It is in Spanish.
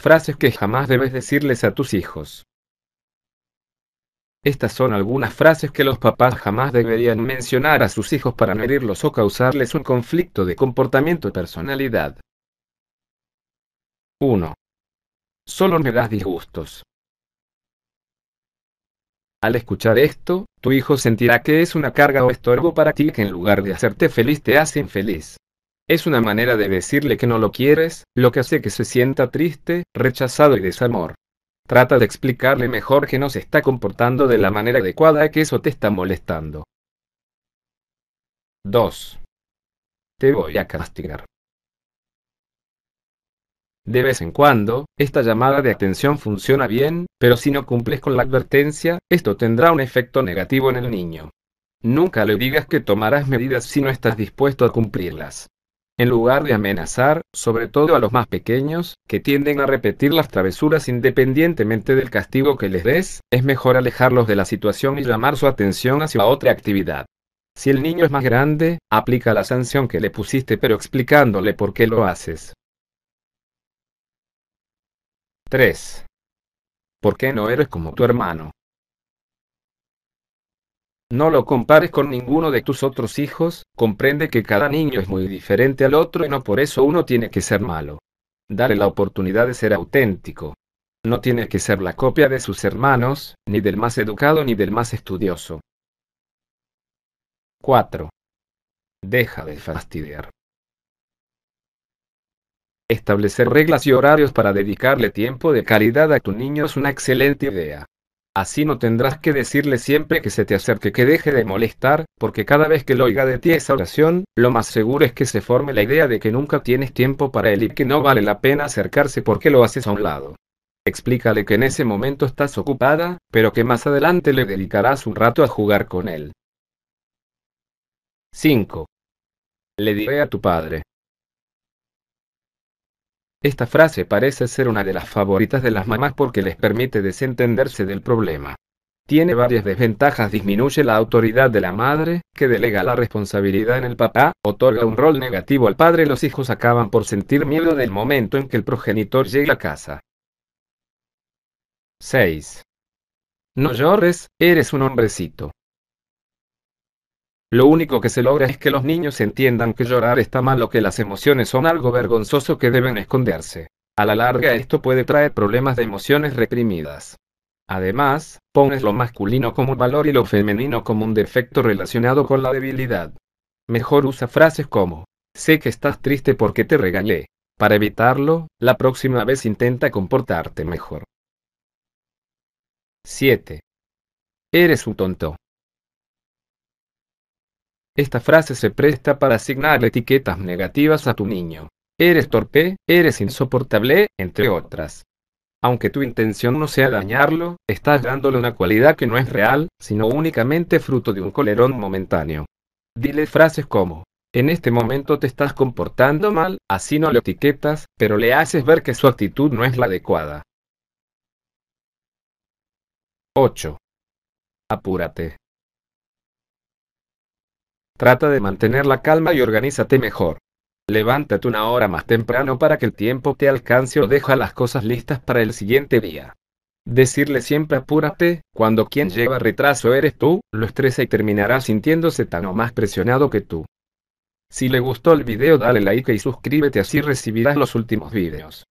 Frases que jamás debes decirles a tus hijos. Estas son algunas frases que los papás jamás deberían mencionar a sus hijos para no herirlos o causarles un conflicto de comportamiento y personalidad. 1. Solo me das disgustos. Al escuchar esto, tu hijo sentirá que es una carga o estorbo para ti que en lugar de hacerte feliz te hace infeliz. Es una manera de decirle que no lo quieres, lo que hace que se sienta triste, rechazado y desamor. Trata de explicarle mejor que no se está comportando de la manera adecuada que eso te está molestando. 2. Te voy a castigar. De vez en cuando, esta llamada de atención funciona bien, pero si no cumples con la advertencia, esto tendrá un efecto negativo en el niño. Nunca le digas que tomarás medidas si no estás dispuesto a cumplirlas en lugar de amenazar, sobre todo a los más pequeños, que tienden a repetir las travesuras independientemente del castigo que les des, es mejor alejarlos de la situación y llamar su atención hacia otra actividad. Si el niño es más grande, aplica la sanción que le pusiste pero explicándole por qué lo haces. 3. ¿Por qué no eres como tu hermano? No lo compares con ninguno de tus otros hijos, comprende que cada niño es muy diferente al otro y no por eso uno tiene que ser malo. Dale la oportunidad de ser auténtico. No tiene que ser la copia de sus hermanos, ni del más educado ni del más estudioso. 4. Deja de fastidiar. Establecer reglas y horarios para dedicarle tiempo de calidad a tu niño es una excelente idea. Así no tendrás que decirle siempre que se te acerque que deje de molestar, porque cada vez que lo oiga de ti esa oración, lo más seguro es que se forme la idea de que nunca tienes tiempo para él y que no vale la pena acercarse porque lo haces a un lado. Explícale que en ese momento estás ocupada, pero que más adelante le dedicarás un rato a jugar con él. 5. Le diré a tu padre. Esta frase parece ser una de las favoritas de las mamás porque les permite desentenderse del problema. Tiene varias desventajas. Disminuye la autoridad de la madre, que delega la responsabilidad en el papá, otorga un rol negativo al padre. Los hijos acaban por sentir miedo del momento en que el progenitor llegue a casa. 6. No llores, eres un hombrecito. Lo único que se logra es que los niños entiendan que llorar está mal o que las emociones son algo vergonzoso que deben esconderse. A la larga esto puede traer problemas de emociones reprimidas. Además, pones lo masculino como valor y lo femenino como un defecto relacionado con la debilidad. Mejor usa frases como, sé que estás triste porque te regañé. Para evitarlo, la próxima vez intenta comportarte mejor. 7. Eres un tonto. Esta frase se presta para asignar etiquetas negativas a tu niño. Eres torpe, eres insoportable, entre otras. Aunque tu intención no sea dañarlo, estás dándole una cualidad que no es real, sino únicamente fruto de un colerón momentáneo. Dile frases como, en este momento te estás comportando mal, así no lo etiquetas, pero le haces ver que su actitud no es la adecuada. 8. Apúrate. Trata de mantener la calma y organízate mejor. Levántate una hora más temprano para que el tiempo te alcance o deja las cosas listas para el siguiente día. Decirle siempre apúrate, cuando quien lleva retraso eres tú, lo estresa y terminará sintiéndose tan o más presionado que tú. Si le gustó el video dale like y suscríbete así recibirás los últimos videos.